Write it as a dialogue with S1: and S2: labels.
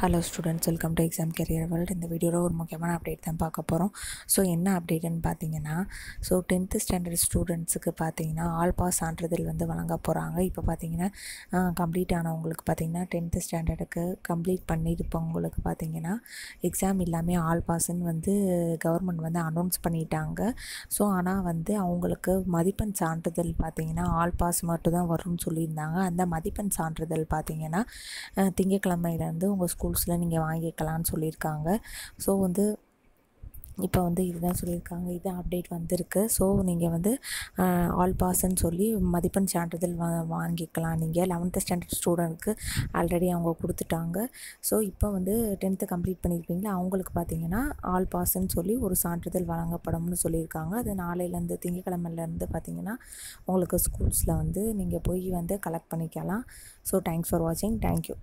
S1: hello students welcome to Exam Career World இந்த வீடியோவில் ஒரு முக்கியமான அப்டேட் தான் பார்க்க போகிறோம் ஸோ என்ன அப்டேட்டுன்னு பார்த்தீங்கன்னா ஸோ டென்த்து ஸ்டாண்டர்ட் ஸ்டூடெண்ட்ஸுக்கு பார்த்தீங்கன்னா ஆல் பாஸ் சான்றிதழ் வந்து வழங்க போகிறாங்க இப்போ பார்த்தீங்கன்னா கம்ப்ளீட் ஆனவங்களுக்கு பார்த்தீங்கன்னா டென்த்து ஸ்டாண்டர்டுக்கு கம்ப்ளீட் பண்ணியிருப்பவங்களுக்கு பார்த்தீங்கன்னா எக்ஸாம் எல்லாமே ஆல் பாஸ்ன்னு வந்து கவர்மெண்ட் வந்து அனௌன்ஸ் பண்ணிட்டாங்க ஸோ ஆனால் வந்து அவங்களுக்கு மதிப்பெண் சான்றிதழ் பார்த்தீங்கன்னா ஆல் பாஸ் மட்டும் தான் வரும்னு சொல்லியிருந்தாங்க அந்த மதிப்பெண் சான்றிதழ் பார்த்தீங்கன்னா திங்கக்கிழமையிலேருந்து உங்கள் ஸ்கூல் ஸ்கூல்ஸில் நீங்கள் வாங்கிக்கலான்னு சொல்லியிருக்காங்க ஸோ வந்து இப்போ வந்து இதுதான் சொல்லியிருக்காங்க இது அப்டேட் வந்திருக்கு ஸோ நீங்கள் வந்து ஆல் பாஸ்ன்னு சொல்லி மதிப்பெண் சான்றிதழ் வா வாங்கிக்கலாம் நீங்கள் லெவன்த்து ஸ்டாண்டர்ட் ஸ்டூடெண்ட்க்கு ஆல்ரெடி அவங்க கொடுத்துட்டாங்க ஸோ இப்போ வந்து டென்த்து கம்ப்ளீட் பண்ணியிருப்பீங்களா அவங்களுக்கு பார்த்தீங்கன்னா ஆல் பாஸ்ன்னு சொல்லி ஒரு சான்றிதழ் வழங்கப்படும்னு சொல்லியிருக்காங்க அது நாளையிலேருந்து திங்கக்கிழமையிலேருந்து பார்த்தீங்கன்னா உங்களுக்கு ஸ்கூல்ஸில் வந்து நீங்கள் போய் வந்து கலெக்ட் பண்ணிக்கலாம் ஸோ தேங்க்ஸ் ஃபார் வாட்சிங் தேங்க்யூ